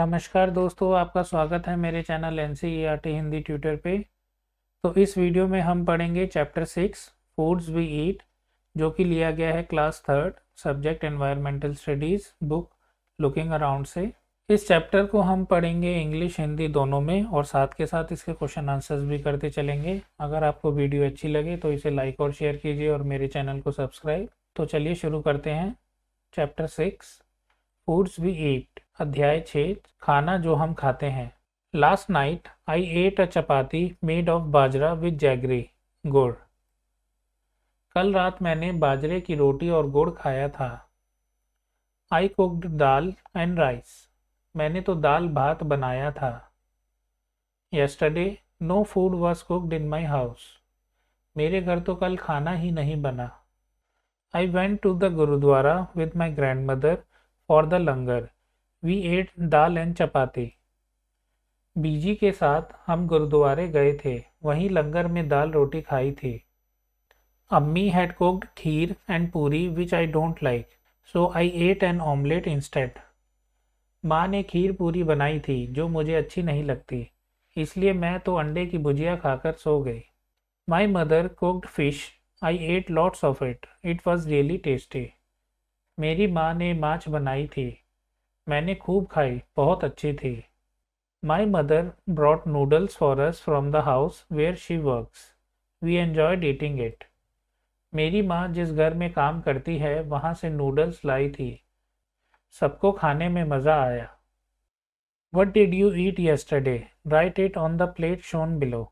नमस्कार दोस्तों आपका स्वागत है मेरे channel N C E R T Hindi tutor पे तो इस वीडियो में हम पढ़ेंगे chapter six foods we eat जो कि लिया गया है class third subject environmental studies book looking around से इस चैप्टर को हम पढ़ेंगे इंग्लिश हिंदी दोनों में और साथ के साथ इसके क्वेश्चन आंसर्स भी करते चलेंगे अगर आपको वीडियो अच्छी लगे तो इसे लाइक और शेयर कीजिए और मेरे चैनल को सब्सक्राइब तो चलिए शुरू करते हैं chapter six foods we eat अध्याय छेद खाना जो हम खाते हैं last night I ate a chapati made of bajra with jaggery गुड़ कल रात मैंने बाजरे की रोटी और गुड़ खाया था I cooked dal and rice मैंने तो दाल भात बनाया था yesterday no food was cooked in my house मेरे घर तो कल खाना ही नहीं बना I went to the gurdwara with my grand mother for the langar we ate dal and chapati बीजी के साथ हम गुरुद्वारे गए थे वहीं लंगर में दाल रोटी खाई थी अम्मी had cooked kheer and puri which I don't like so I ate an omelette instant माँ ने खीर पूरी बनाई थी जो मुझे अच्छी नहीं लगती इसलिए मैं तो अंडे की भुजिया खाकर सो गई my mother cooked fish I ate lots of it it was really tasty मेरी माँ ने माछ बनाई थी मैंने खूब खाई बहुत अच्छी थी my mother brought noodles for us from the house where she works. We enjoyed eating it मेरी माँ जिस घर में काम करती है वहाँ से नूडल्स लाई थी सबको खाने में मज़ा आया what did you eat yesterday write it on the plate shown below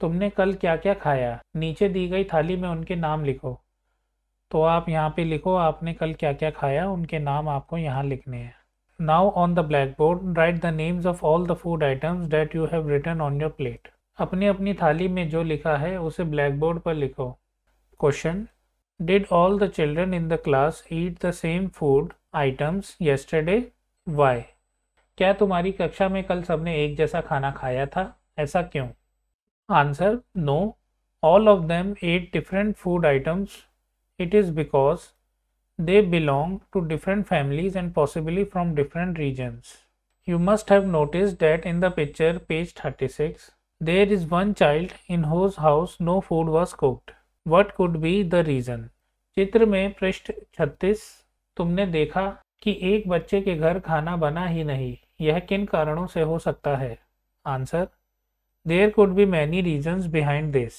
तुमने कल क्या क्या खाया नीचे दी गई थाली में उनके नाम लिखो तो आप यहाँ पे लिखो आपने कल क्या क्या खाया उनके नाम आपको यहाँ लिखने हैं Now on the blackboard write the names of all the food items that you have written on your plate. अपनी अपनी थाली में जो लिखा है उसे ब्लैकबोर्ड पर लिखो question did all the children in the class eat the same food items yesterday why क्या तुम्हारी कक्षा में कल सबने एक जैसा खाना खाया था ऐसा क्यों answer no all of them ate different food items it is because They belong to different families and possibly from different regions. You must have noticed that in the picture page 36, there is one child in whose house no food was cooked. What could be the reason? चित्र में पृष्ठ 36 तुमने देखा कि एक बच्चे के घर खाना बना ही नहीं यह किन कारणों से हो सकता है answer there could be many reasons behind this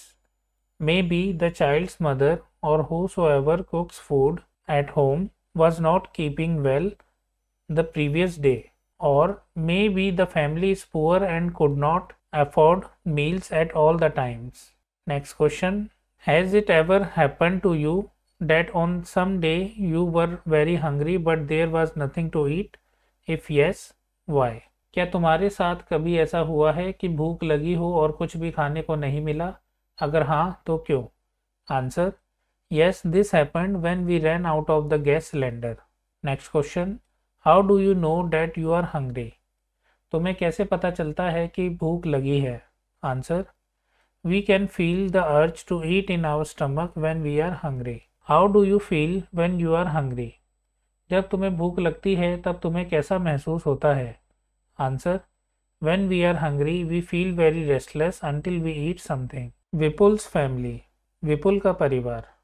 may be the child's mother और whosoever cooks food at home was not keeping well the previous day, or maybe the family is poor and could not afford meals at all the times. Next question Has it ever happened to you that on some day you were very hungry but there was nothing to eat? If yes, why? क्या तुम्हारे साथ कभी ऐसा हुआ है कि भूख लगी हो और कुछ भी खाने को नहीं मिला अगर हाँ तो क्यों answer Yes, this happened when we ran out of the gas cylinder. Next question. How do you know that you are hungry? तुम्हें कैसे पता चलता है कि भूख लगी है answer we can feel the urge to eat in our stomach when we are hungry how do you feel when you are hungry जब तुम्हें भूख लगती है तब तुम्हें कैसा महसूस होता है answer when we are hungry we feel very restless until we eat something Vipul's family Vipul का परिवार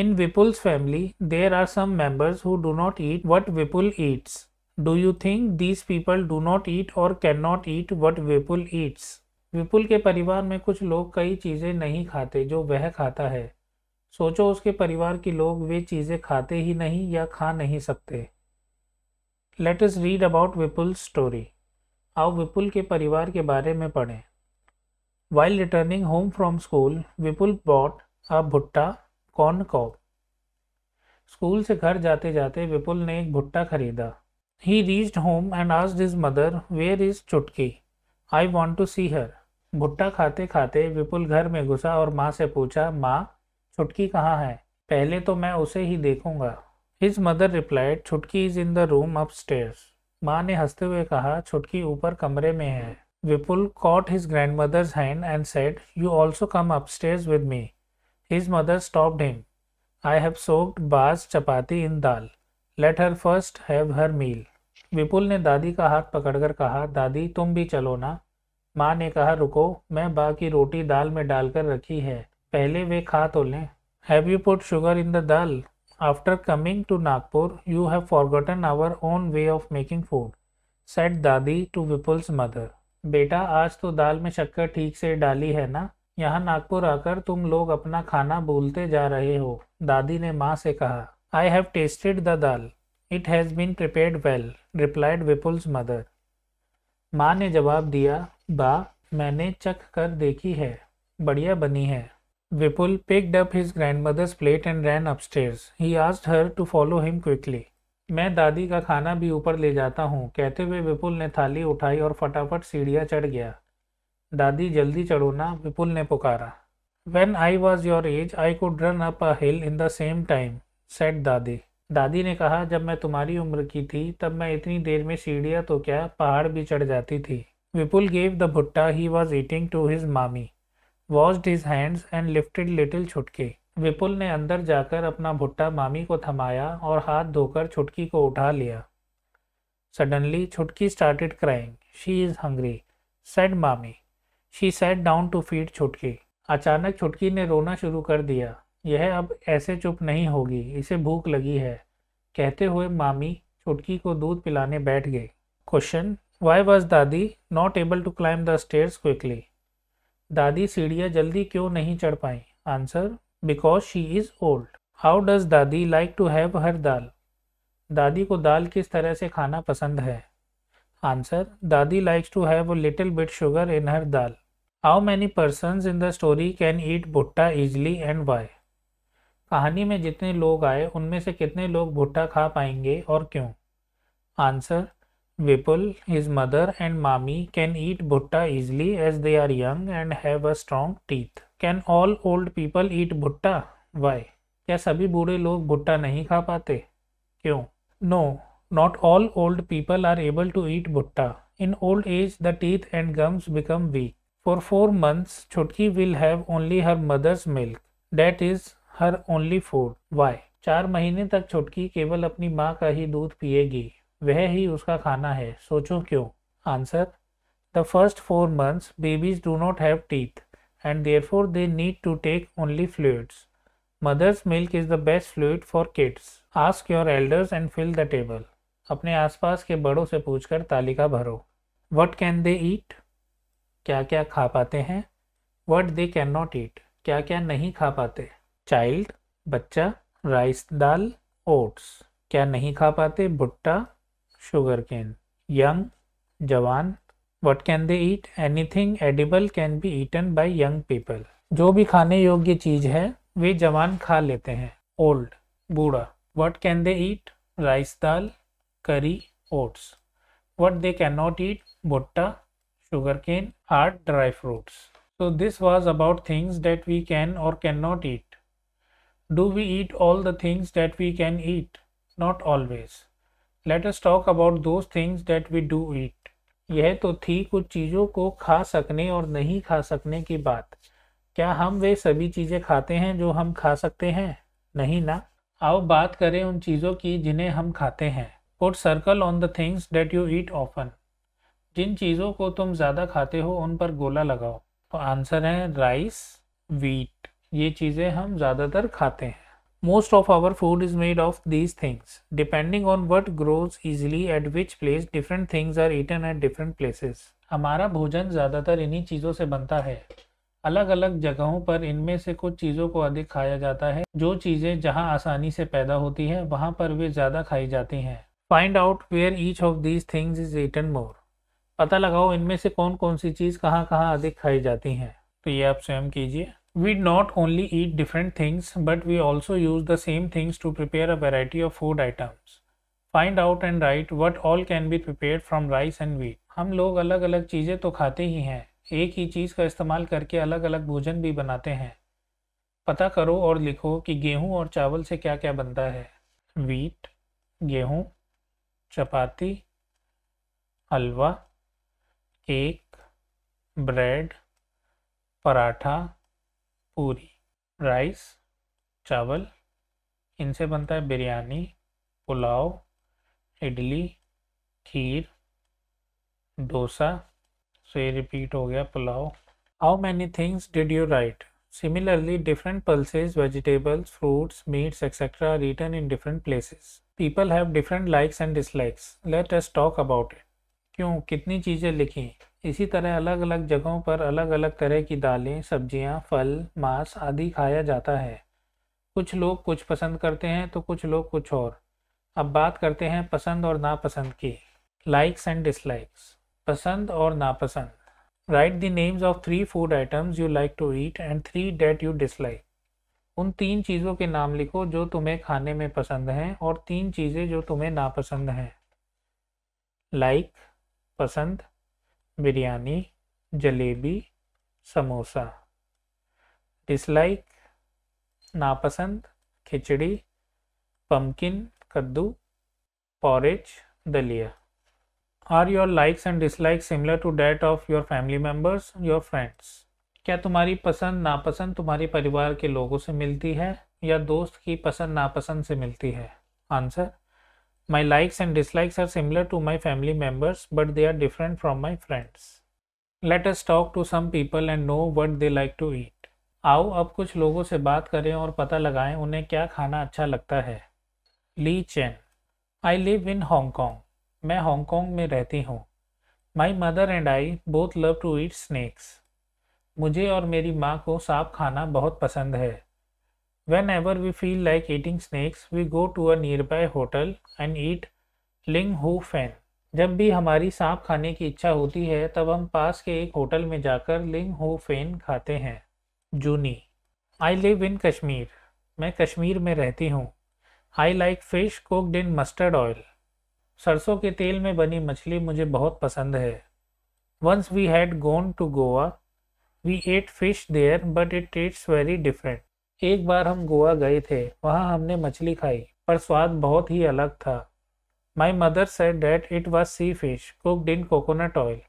In Vipul's family, there are some members who do not eat what Vipul eats. Do you think these people do not eat or cannot eat what Vipul eats? विपुल के परिवार में कुछ लोग कई चीज़ें नहीं खाते जो वह खाता है सोचो उसके परिवार के लोग वे चीज़ें खाते ही नहीं या खा नहीं सकते लेट इस रीड अबाउट विपुल स्टोरी आओ विपुल के परिवार के बारे में पढ़ें while returning home from school Vipul bought a bhutta cob school से घर जाते जाते विपुल ने एक भुट्टा खरीदा he reached home and asked his mother where is Chutki I want to सी हर भुट्टा खाते खाते विपुल घर में घुसा और माँ से पूछा माँ छुटकी कहाँ है पहले तो मैं उसे ही देखूंगा his mother replied Chutki is in the room stair माँ ने हंसते हुए कहा छुटकी ऊपर कमरे में है Vipul caught his grand mother's hand and said you also come upstairs with me His mother stopped him. I have soaked bajra chapati in dal let her first have her meal Vipul ने दादी का हाथ पकड़कर कहा दादी तुम भी चलो ना माँ ने कहा रुको मैं बा की रोटी दाल में डालकर रखी है पहले वे खा तो लें have you put sugar in the dal after coming to Nagpur you have forgotten our own way of making food said Dadi to Vipul's mother बेटा आज तो दाल में शक्कर ठीक से डाली है ना यहाँ नागपुर आकर तुम लोग अपना खाना भूलते जा रहे हो दादी ने माँ से कहा I have tasted the dal it has been prepared well replied Vipul's mother माँ ने जवाब दिया बा मैंने चख कर देखी है बढ़िया बनी है Vipul picked up his mother's plate and ran upstairs he asked her to follow him quickly मैं दादी का खाना भी ऊपर ले जाता हूँ कहते हुए विपुल ने थाली उठाई और फटाफट सीढ़ियाँ चढ़ गया दादी जल्दी चढ़ो ना विपुल ने पुकारा when I was your age I could run up a hill in the same time said Dadi दादी ने कहा जब मैं तुम्हारी उम्र की थी तब मैं इतनी देर में सीढ़िया तो क्या पहाड़ भी चढ़ जाती थी विपुल gave the bhutta he was eating to his Mami washed his hands and lifted little Chutki Vipul ने अंदर जाकर अपना भुट्टा मामी को थमाया और हाथ धोकर छुटकी को उठा लिया suddenly Chutki started crying she is hungry said Mami she sat down to feed Chutki अचानक छुटकी ने रोना शुरू कर दिया यह अब ऐसे चुप नहीं होगी इसे भूख लगी है कहते हुए मामी छुटकी को दूध पिलाने बैठ गई question why was Dadi not able to climb the stairs quickly दादी सीढ़ियाँ जल्दी क्यों नहीं चढ़ पाई answer because she is old how does Dadi like to have her dal दादी को दाल किस तरह से खाना पसंद है answer Dadi likes to have little bit sugar in her dal how many person in the story can eat bhutta easily and Y कहानी में जितने लोग आए उनमें से कितने लोग भुट्टा खा पाएंगे और क्यों answer Vipul his mother and Mami can eat bhutta easily as they are young and have a strong teeth can all old people eat bhutta why क्या सभी बूढ़े लोग भुट्टा नहीं खा पाते क्यों no not all old people are able to eat bhutta in old age the teeth and gums become weak For 4 months, Chotki will have only her mother's milk. That is her only food. Why? चार महीने तक छोटकी केवल अपनी माँ का ही दूध पिएगी वह ही उसका खाना है सोचो क्यों answer the first four months babies do not have teeth and therefore they need to take only fluids. Mother's milk is the best fluid for kids. Ask your elders and fill the table. अपने आसपास के बड़ों से पूछकर तालिका भरो What can they eat? क्या क्या खा पाते हैं what they can not eat क्या क्या नहीं खा पाते चाइल्ड बच्चा राइस दाल ओट्स क्या नहीं खा पाते भुट्टा शुगर कैन यंग जवान what can they eat anything edible can be eaten by young people जो भी खाने योग्य चीज है वे जवान खा लेते हैं ओल्ड बूढ़ा what can they eat rice dal curry oats what they can not eat bhutta sugarcane are dry fruits. So this was about things that we can or cannot eat. Do we eat all the things that we can eat? Not always. Let us talk about those things that we do eat. यह तो थी कुछ चीज़ों को खा सकने और नहीं खा सकने की बात क्या हम वे सभी चीज़ें खाते हैं जो हम खा सकते हैं नहीं ना आओ बात करें उन चीज़ों की जिन्हें हम खाते हैं put circle on the things that you eat often जिन चीज़ों को तुम ज़्यादा खाते हो उन पर गोला लगाओ तो आंसर है राइस वीट ये चीज़ें हम ज़्यादातर खाते हैं most of our food is made of these things depending on what grows easily at which place different things are eaten at different places हमारा भोजन ज़्यादातर इन्हीं चीज़ों से बनता है अलग अलग जगहों पर इनमें से कुछ चीज़ों को अधिक खाया जाता है जो चीज़ें जहाँ आसानी से पैदा होती हैं वहाँ पर वे ज़्यादा खाई जाती हैं find out where each of these things is eaten more पता लगाओ इनमें से कौन कौन सी चीज़ कहाँ कहाँ अधिक खाई जाती है तो ये आप स्वयं कीजिए we not only eat different things but we also use the same things to prepare a variety of food items find out and write what all can be prepared from rice and wheat हम लोग अलग अलग चीज़ें तो खाते ही हैं एक ही चीज़ का इस्तेमाल करके अलग अलग भोजन भी बनाते हैं पता करो और लिखो कि गेहूं और चावल से क्या क्या बनता है वीट गेहूं, चपाती हलवा एक ब्रेड पराठा पूरी राइस चावल इनसे बनता है बिरयानी पुलाव इडली खीर डोसा सो ये रिपीट हो गया pulao how many things did you write similarly different pulses vegetables fruits meats etcetera return in different places people have different likes and dislikes let's talk about it क्यों कितनी चीज़ें लिखी इसी तरह अलग अलग जगहों पर अलग अलग तरह की दालें सब्जियां, फल मांस आदि खाया जाता है कुछ लोग कुछ पसंद करते हैं तो कुछ लोग कुछ और अब बात करते हैं पसंद और नापसंद की लाइक्स एंड डिसलाइक्स पसंद और नापसंद write the names of three food items you like to eat and three that you dislike उन तीन चीज़ों के नाम लिखो जो तुम्हें खाने में पसंद हैं और तीन चीज़ें जो तुम्हें नापसंद हैं लाइक like, पसंद बिरयानी जलेबी समोसा डिसलाइक नापसंद खिचड़ी पम्पकिन कद्दू पॉरेज दलिया are your likes and dislike similar to that of your family members your friends क्या तुम्हारी पसंद नापसंद तुम्हारे परिवार के लोगों से मिलती है या दोस्त की पसंद नापसंद से मिलती है answer My likes and dislikes are similar to my family members, but they are different from my friends. Let us talk to some people and know what they like to eat. आओ अब कुछ लोगों से बात करें और पता लगाएं उन्हें क्या खाना अच्छा लगता है Li Chen I live in Hong Kong मैं हांगकॉन्ग में रहती हूँ my mother and I both love to eat snacks मुझे और मेरी माँ को सांप खाना बहुत पसंद है Whenever we feel like eating snakes, we go to a nearby hotel and eat Ling Hu Fan जब भी हमारी सांप खाने की इच्छा होती है तब हम पास के एक होटल में जाकर लिंग हो फैन खाते हैं जूनी आई लिव इन कश्मीर मैं कश्मीर में रहती हूँ I like fish cooked in mustard oil सरसों के तेल में बनी मछली मुझे बहुत पसंद है once we had gone to Goa we ate fish there but it tastes very different एक बार हम गोवा गए थे वहाँ हमने मछली खाई पर स्वाद बहुत ही अलग था my mother said that it was sea fish cooked in coconut oil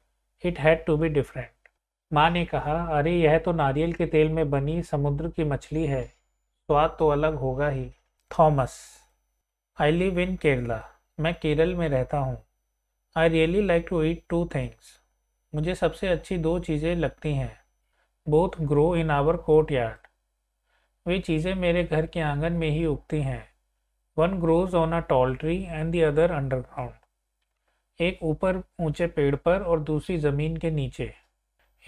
it had to be different माँ ने कहा अरे यह तो नारियल के तेल में बनी समुद्र की मछली है स्वाद तो अलग होगा ही Thomas I live in Kerala मैं केरल में रहता हूँ I really like to eat two things मुझे सबसे अच्छी दो चीज़ें लगती हैं both grow in our courtyard वे चीज़ें मेरे घर के आंगन में ही उगती हैं one grows on a tall tree and the other underground एक ऊपर ऊंचे पेड़ पर और दूसरी ज़मीन के नीचे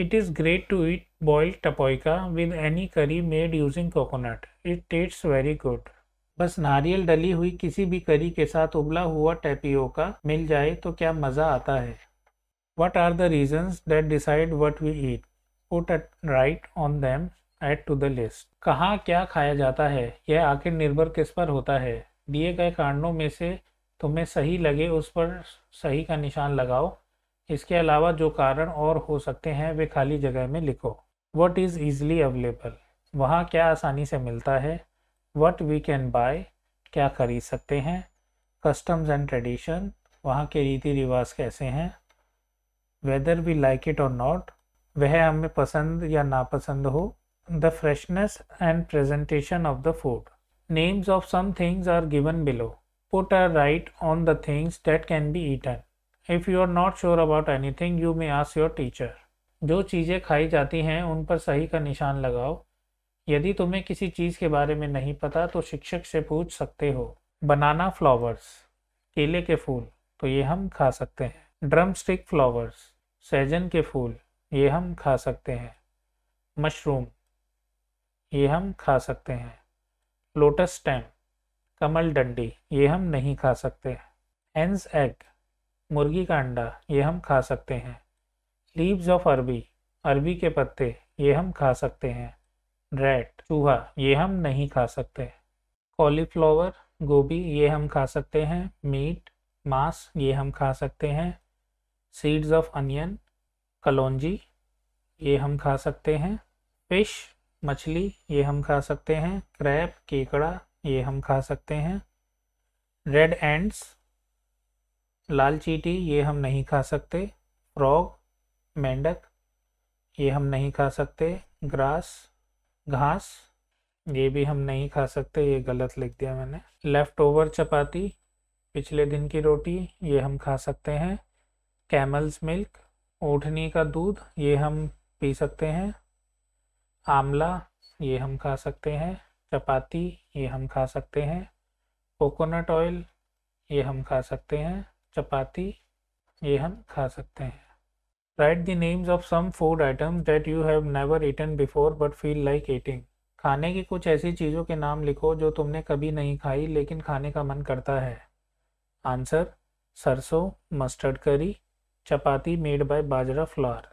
it is great to eat boiled tapioca with any curry made using coconut it taste very good बस नारियल डली हुई किसी भी करी के साथ उबला हुआ का मिल जाए तो क्या मज़ा आता है what are the reasons that decide what we eat put at right on them add to the list कहाँ क्या खाया जाता है यह आखिर निर्भर किस पर होता है दिए गए कारणों में से तुम्हें सही लगे उस पर सही का निशान लगाओ इसके अलावा जो कारण और हो सकते हैं वे खाली जगह में लिखो वट इज़ ईज़िली अवेलेबल वहाँ क्या आसानी से मिलता है वट वी कैन बाय क्या खरीद सकते हैं कस्टम्स एंड ट्रेडिशन वहाँ के रीति रिवाज कैसे हैं वेदर वी लाइक इट और नॉट वह हमें पसंद या नापसंद हो the freshness and presentation of the food. Names of some things are given below. Put a right on the things that can be eaten. If you are not sure about anything, you may ask your teacher. जो चीज़ें खाई जाती हैं उन पर सही का निशान लगाओ यदि तुम्हें किसी चीज़ के बारे में नहीं पता तो शिक्षक से पूछ सकते हो बनाना फ्लावर्स केले के फूल तो ये हम खा सकते हैं ड्रम स्टिक फ्लावर्स सहजन के फूल ये हम खा सकते हैं मशरूम ये हम खा सकते हैं लोटस स्टेम कमल डंडी ये हम नहीं खा सकते एंस एग मुर्गी का अंडा ये हम खा सकते हैं लीव्स ऑफ अरबी अरबी के पत्ते ये हम खा सकते हैं रेड चूहा ये हम नहीं खा सकते कॉलीफ्लावर गोभी ये हम खा सकते हैं मीट मांस ये हम खा सकते हैं सीड्स ऑफ अनियन कलौजी ये हम खा सकते हैं फिश मछली ये हम खा सकते हैं क्रैप केकड़ा ये हम खा सकते हैं रेड एंड्स लाल चीटी ये हम नहीं खा सकते फ्रॉग मेंढक ये हम नहीं खा सकते ग्रास घास ये भी हम नहीं खा सकते ये गलत लिख दिया मैंने लेफ़्ट ओवर चपाती पिछले दिन की रोटी ये हम खा सकते हैं कैमल्स मिल्क ऊठनी का दूध ये हम पी सकते हैं आमला ये हम खा सकते हैं चपाती ये हम खा सकते हैं कोकोनट ऑयल ये हम खा सकते हैं चपाती ये हम खा सकते हैं write the names of some food items that you have never eaten before but feel like eating खाने की कुछ ऐसी चीज़ों के नाम लिखो जो तुमने कभी नहीं खाई लेकिन खाने का मन करता है answer sarson mustard curry chapati made by bajra flour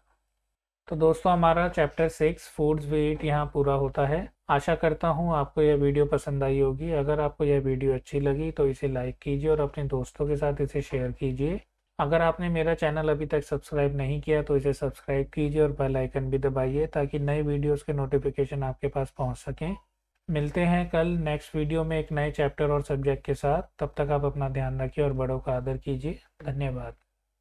तो दोस्तों हमारा चैप्टर सिक्स फूड्स वेट यहाँ पूरा होता है आशा करता हूँ आपको यह वीडियो पसंद आई होगी अगर आपको यह वीडियो अच्छी लगी तो इसे लाइक कीजिए और अपने दोस्तों के साथ इसे शेयर कीजिए अगर आपने मेरा चैनल अभी तक सब्सक्राइब नहीं किया तो इसे सब्सक्राइब कीजिए और बेल आइकन भी दबाइए ताकि नए वीडियोस के नोटिफिकेशन आपके पास पहुंच सकें मिलते हैं कल नेक्स्ट वीडियो में एक नए चैप्टर और सब्जेक्ट के साथ तब तक आप अपना ध्यान रखिए और बड़ों का आदर कीजिए धन्यवाद